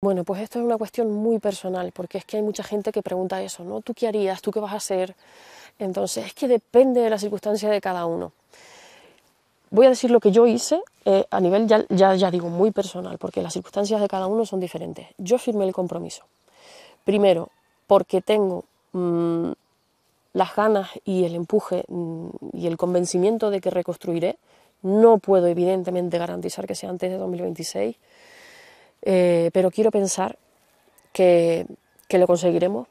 Bueno, pues esto es una cuestión muy personal, porque es que hay mucha gente que pregunta eso, ¿no? ¿Tú qué harías? ¿Tú qué vas a hacer? Entonces, es que depende de la circunstancia de cada uno. Voy a decir lo que yo hice eh, a nivel, ya, ya, digo, muy personal, porque las circunstancias de cada uno son diferentes. Yo firmé el compromiso. Primero, porque tengo mm, las ganas y el empuje mm, y el convencimiento de que reconstruiré. No puedo, evidentemente, garantizar que sea antes de 2026, eh, pero quiero pensar que, lo conseguiremos,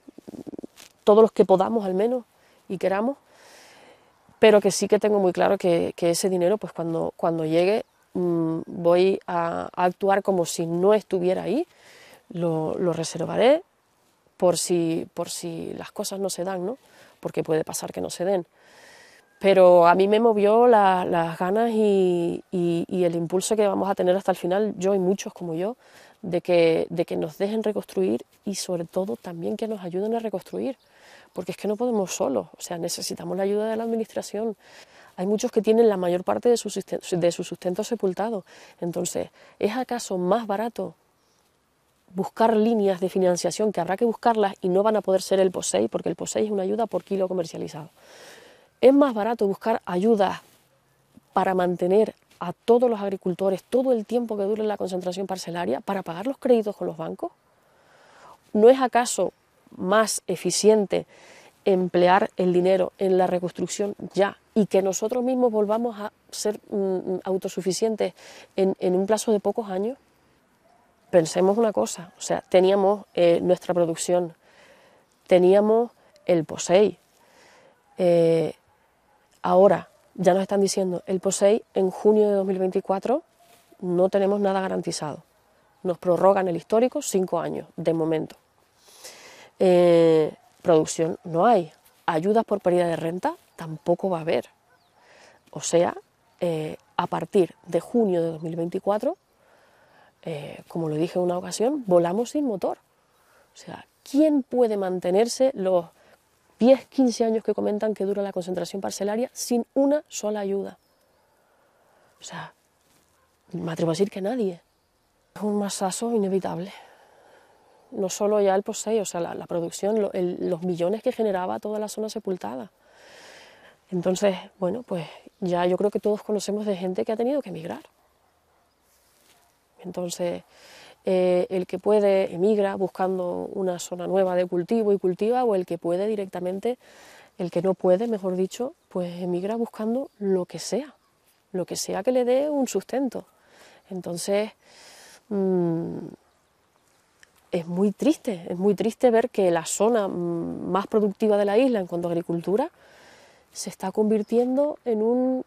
todos los que podamos al menos y queramos pero que sí que tengo muy claro que, que, ese dinero, pues cuando, cuando llegue, Mm, voy a, actuar como si no estuviera ahí, lo, reservaré por si, por si las cosas no se dan, ¿no? porque puede pasar que no se den. Pero a mí me movió las ganas y, el impulso que vamos a tener hasta el final, yo y muchos como yo, de que, de que nos dejen reconstruir y sobre todo también que nos ayuden a reconstruir, porque es que no podemos solos, o sea, necesitamos la ayuda de la administración. Hay muchos que tienen la mayor parte de su, de sustento sepultado. Entonces, ¿es acaso más barato buscar líneas de financiación que habrá que buscarlas y no van a poder ser el POSEI, porque el POSEI es una ayuda por kilo comercializado. Es más barato buscar ayudas para mantener a todos los agricultores todo el tiempo que dure la concentración parcelaria para pagar los créditos con los bancos. ¿No es acaso más eficiente emplear el dinero en la reconstrucción ya y que nosotros mismos volvamos a ser mm, mm, autosuficientes en, un plazo de pocos años. Pensemos una cosa, o sea, teníamos eh, nuestra producción, teníamos el POSEI. Eh, ahora ya nos están diciendo, el POSEI en junio de 2024 no tenemos nada garantizado. Nos prorrogan el histórico cinco años de momento. Eh, Producción no hay. Ayudas por pérdida de renta tampoco va a haber. O sea, eh, a partir de junio de 2024, eh, como lo dije en una ocasión, volamos sin motor. O sea, ¿quién puede mantenerse los 10, 15 años que comentan que dura la concentración parcelaria sin una sola ayuda? O sea, me atrevo a decir que nadie. Es un masazo inevitable no solo ya el poseo, o sea, la, producción, los millones que generaba toda la zona sepultada. Entonces, bueno, pues ya yo creo que todos conocemos de gente que ha tenido que emigrar. Entonces, eh, el que puede emigra buscando una zona nueva de cultivo y cultiva, o el que puede directamente, el que no puede, mejor dicho, pues emigra buscando lo que sea, lo que sea que le dé un sustento. Entonces, mm, es muy triste, es muy triste ver que la zona mm, más productiva de la isla en cuanto a agricultura se está convirtiendo en un,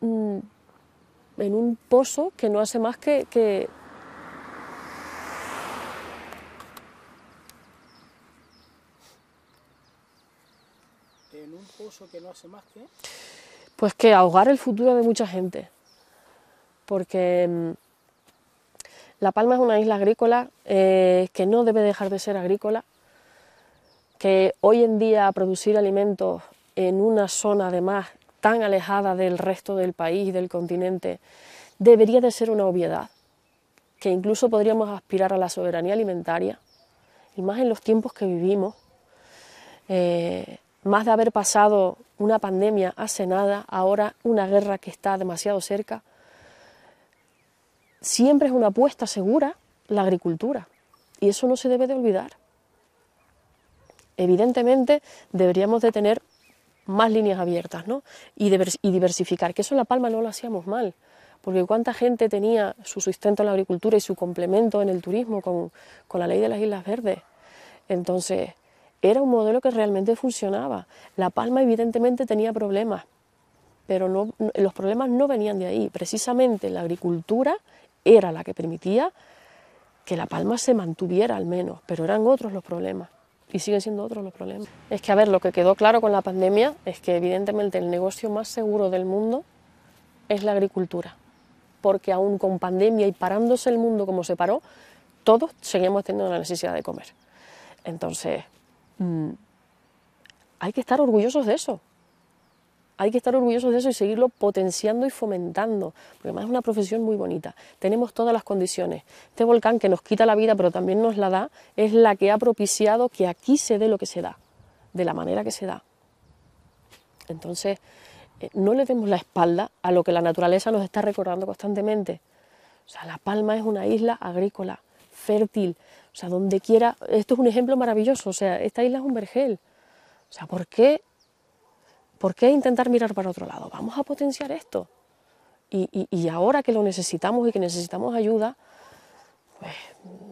mm, en un pozo que no hace más que, en un pozo que no hace más que pues que ahogar el futuro de mucha gente porque mm, la Palma es una isla agrícola eh, que no debe dejar de ser agrícola, que hoy en día producir alimentos en una zona además tan alejada del resto del país y del continente debería de ser una obviedad, que incluso podríamos aspirar a la soberanía alimentaria, y más en los tiempos que vivimos, eh, más de haber pasado una pandemia hace nada, ahora una guerra que está demasiado cerca, siempre es una apuesta segura la agricultura y eso no se debe de olvidar. Evidentemente deberíamos de tener más líneas abiertas ¿no? y, diversificar, que eso en La Palma no lo hacíamos mal, porque cuánta gente tenía su sustento en la agricultura y su complemento en el turismo con, con la ley de las Islas Verdes. Entonces, era un modelo que realmente funcionaba. La Palma evidentemente tenía problemas, pero no, los problemas no venían de ahí. Precisamente la agricultura era la que permitía que La Palma se mantuviera al menos, pero eran otros los problemas y siguen siendo otros los problemas. Es que, a ver, lo que quedó claro con la pandemia es que evidentemente el negocio más seguro del mundo es la agricultura, porque aún con pandemia y parándose el mundo como se paró, todos seguimos teniendo la necesidad de comer. Entonces, mm, hay que estar orgullosos de eso, hay que estar orgullosos de eso y seguirlo potenciando y fomentando, porque además es una profesión muy bonita. Tenemos todas las condiciones. Este volcán que nos quita la vida, pero también nos la da, es la que ha propiciado que aquí se dé lo que se da, de la manera que se da. Entonces, eh, no le demos la espalda a lo que la naturaleza nos está recordando constantemente. O sea, La Palma es una isla agrícola, fértil, o sea, donde quiera, esto es un ejemplo maravilloso, o sea, esta isla es un vergel. O sea, ¿por qué ¿Por qué intentar mirar para otro lado? Vamos a potenciar esto. Y, ahora que lo necesitamos y que necesitamos ayuda, pues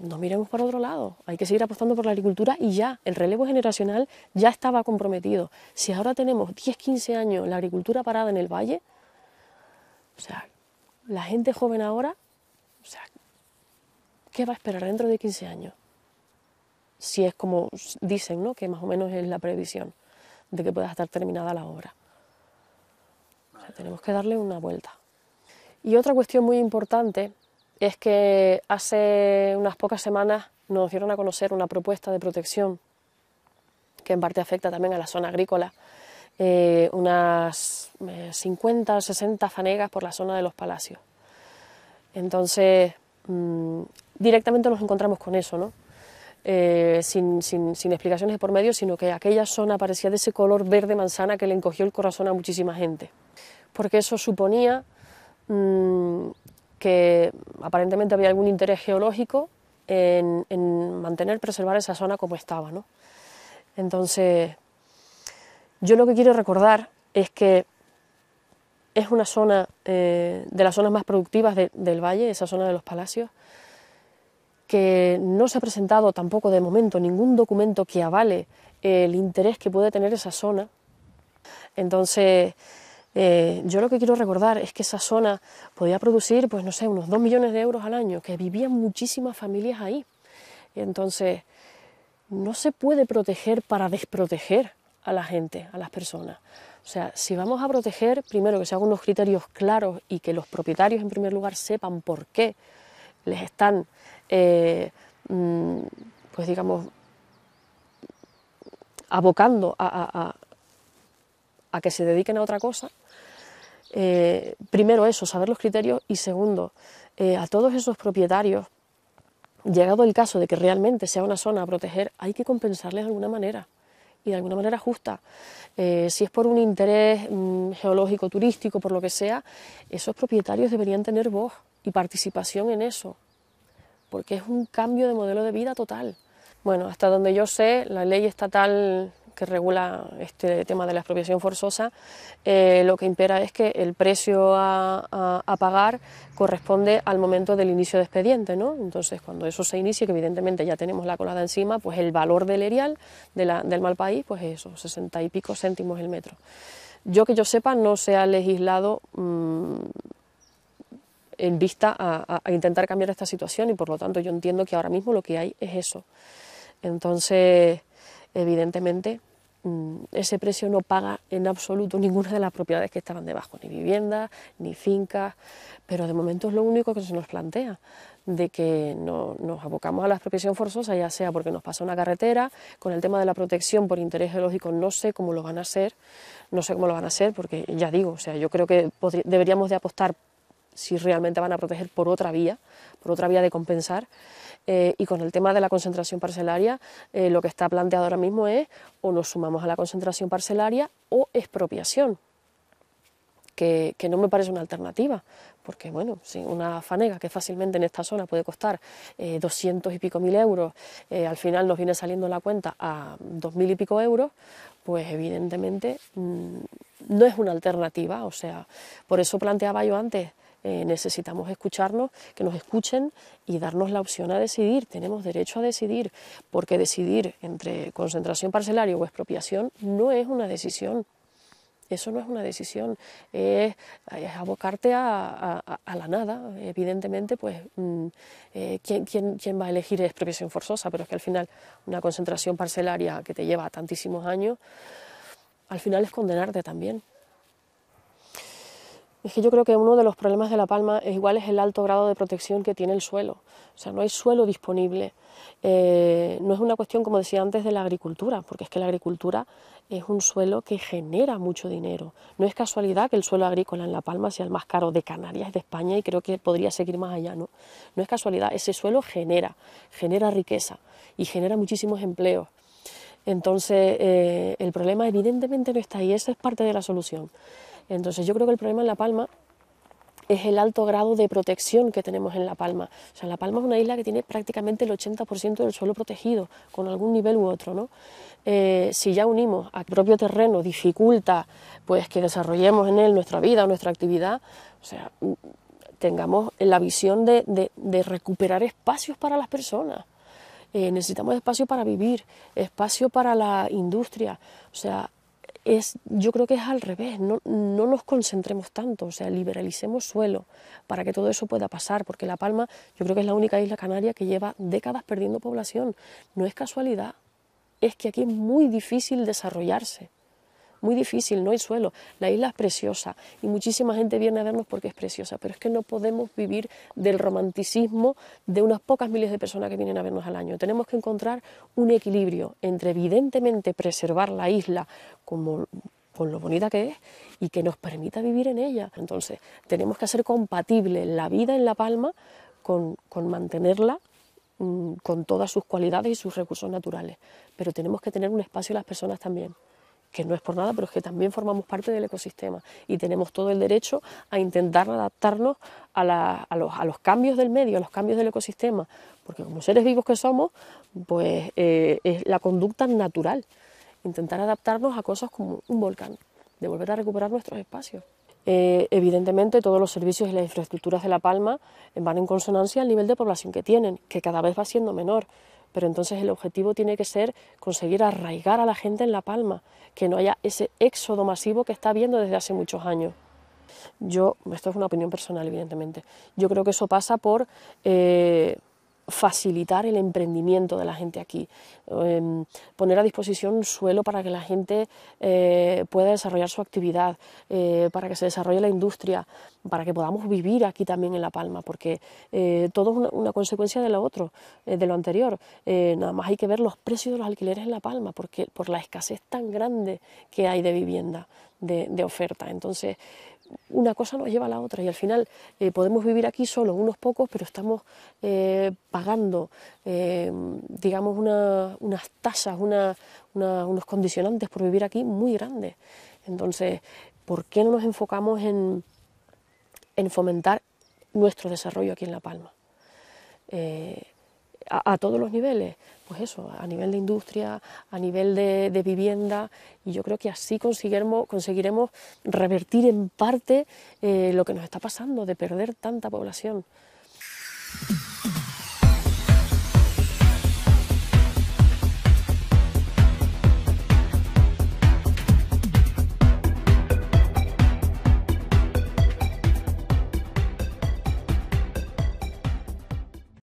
no miremos para otro lado. Hay que seguir apostando por la agricultura y ya, el relevo generacional ya estaba comprometido. Si ahora tenemos 10, 15 años la agricultura parada en el valle, o sea, la gente joven ahora, o sea, ¿qué va a esperar dentro de 15 años? Si es como dicen, ¿no? Que más o menos es la previsión de que pueda estar terminada la obra. tenemos que darle una vuelta. Y otra cuestión muy importante es que hace unas pocas semanas nos dieron a conocer una propuesta de protección que en parte afecta también a la zona agrícola. Eh, unas 50 o 60 fanegas por la zona de los palacios. Entonces, mm, directamente nos encontramos con eso, ¿no? Eh, sin, explicaciones de por medio, sino que aquella zona parecía de ese color verde manzana que le encogió el corazón a muchísima gente, porque eso suponía mm, que aparentemente había algún interés geológico en, mantener, preservar esa zona como estaba. ¿no? Entonces, yo lo que quiero recordar es que es una zona eh, de las zonas más productivas del valle, esa zona de los palacios, que no se ha presentado tampoco de momento ningún documento que avale el interés que puede tener esa zona. Entonces, eh, yo lo que quiero recordar es que esa zona podía producir, pues no sé, unos 2 millones de euros al año, que vivían muchísimas familias ahí. Entonces, no se puede proteger para desproteger a la gente, a las personas. O sea, si vamos a proteger, primero que se hagan unos criterios claros y que los propietarios en primer lugar sepan por qué les están eh, mm, pues digamos, abocando a, que se dediquen a otra cosa, eh, primero eso, saber los criterios y segundo, eh, a todos esos propietarios, llegado el caso de que realmente sea una zona a proteger, hay que compensarles de alguna manera y de alguna manera justa. si es por un interés mm, geológico, turístico, por lo que sea, esos propietarios deberían tener voz y participación en eso porque es un cambio de modelo de vida total. Bueno, hasta donde yo sé, la ley estatal que regula este tema de la expropiación forzosa, eh, lo que impera es que el precio a, pagar corresponde al momento del inicio de expediente, ¿no? Entonces, cuando eso se inicie, que evidentemente ya tenemos la colada encima, pues el valor del erial del mal país, pues eso, sesenta y pico céntimos el metro. Yo que yo sepa, no se ha legislado mm, en vista a, intentar cambiar esta situación y por lo tanto yo entiendo que ahora mismo lo que hay es eso. Entonces, evidentemente, mm, ese precio no paga en absoluto ninguna de las propiedades que estaban debajo, ni viviendas, ni fincas, pero de momento es lo único que se nos plantea, de que no, nos abocamos a la expropiación forzosa, ya sea porque nos pasa una carretera, con el tema de la protección por interés geológico no sé cómo lo van a hacer, no sé cómo lo van a hacer, porque ya digo, o sea, yo creo que deberíamos de apostar si realmente van a proteger por otra vía, por otra vía de compensar. Eh, y con el tema de la concentración parcelaria, eh, lo que está planteado ahora mismo es o nos sumamos a la concentración parcelaria o expropiación, que, no me parece una alternativa, porque bueno, si una fanega que fácilmente en esta zona puede costar eh, 200 y pico mil euros, eh, al final nos viene saliendo la cuenta a 2.000 y pico euros, pues evidentemente mm, no es una alternativa, o sea, por eso planteaba yo antes eh, necesitamos escucharnos, que nos escuchen y darnos la opción a decidir. Tenemos derecho a decidir, porque decidir entre concentración parcelaria o expropiación no es una decisión. Eso no es una decisión, es, abocarte a, la nada. Evidentemente, pues, mm, eh, ¿quién, quién, quién, va a elegir expropiación forzosa? Pero es que al final una concentración parcelaria que te lleva tantísimos años, al final es condenarte también. Es que yo creo que uno de los problemas de La Palma es igual es el alto grado de protección que tiene el suelo. O sea, no hay suelo disponible. Eh, no es una cuestión, como decía antes, de la agricultura, porque es que la agricultura es un suelo que genera mucho dinero. No es casualidad que el suelo agrícola en La Palma sea el más caro de Canarias, de España, y creo que podría seguir más allá, ¿no? No es casualidad, ese suelo genera, genera riqueza y genera muchísimos empleos. Entonces, eh, el problema evidentemente no está ahí, Eso es parte de la solución. Entonces yo creo que el problema en La Palma es el alto grado de protección que tenemos en La Palma. O sea, La Palma es una isla que tiene prácticamente el 80% del suelo protegido, con algún nivel u otro. ¿no? Eh, si ya unimos al propio terreno, dificulta pues, que desarrollemos en él nuestra vida o nuestra actividad, o sea, tengamos la visión de, recuperar espacios para las personas. Eh, necesitamos espacio para vivir, espacio para la industria. O sea, es, yo creo que es al revés, no, no, nos concentremos tanto, o sea, liberalicemos suelo para que todo eso pueda pasar, porque La Palma yo creo que es la única isla canaria que lleva décadas perdiendo población. No es casualidad, es que aquí es muy difícil desarrollarse muy difícil, no hay suelo. La isla es preciosa y muchísima gente viene a vernos porque es preciosa, pero es que no podemos vivir del romanticismo de unas pocas miles de personas que vienen a vernos al año. Tenemos que encontrar un equilibrio entre evidentemente preservar la isla como con lo bonita que es y que nos permita vivir en ella. Entonces, tenemos que hacer compatible la vida en La Palma con, mantenerla mm, con todas sus cualidades y sus recursos naturales, pero tenemos que tener un espacio a las personas también que no es por nada, pero es que también formamos parte del ecosistema y tenemos todo el derecho a intentar adaptarnos a, los, cambios del medio, a los cambios del ecosistema, porque como seres vivos que somos, pues eh, es la conducta natural, intentar adaptarnos a cosas como un volcán, de volver a recuperar nuestros espacios. Eh, evidentemente todos los servicios y las infraestructuras de La Palma van en consonancia al nivel de población que tienen, que cada vez va siendo menor pero entonces el objetivo tiene que ser conseguir arraigar a la gente en La Palma, que no haya ese éxodo masivo que está habiendo desde hace muchos años. Yo, esto es una opinión personal, evidentemente, yo creo que eso pasa por eh, facilitar el emprendimiento de la gente aquí, em, poner a disposición suelo para que la gente eh, pueda desarrollar su actividad, eh, para que se desarrolle la industria, para que podamos vivir aquí también en La Palma, porque eh, todo es una, consecuencia de lo otro, de lo anterior. nada más hay que ver los precios de los alquileres en La Palma, porque por la escasez tan grande que hay de vivienda, de, de oferta. Entonces, una cosa nos lleva a la otra y al final eh, podemos vivir aquí solo unos pocos, pero estamos eh, pagando, eh, digamos, unas tasas, unos condicionantes por vivir aquí muy grandes. Entonces, ¿por qué no nos enfocamos en, en fomentar nuestro desarrollo aquí en La Palma? a, todos los niveles, pues eso, a nivel de industria, a nivel de, vivienda, y yo creo que así conseguiremos, revertir en parte eh, lo que nos está pasando de perder tanta población.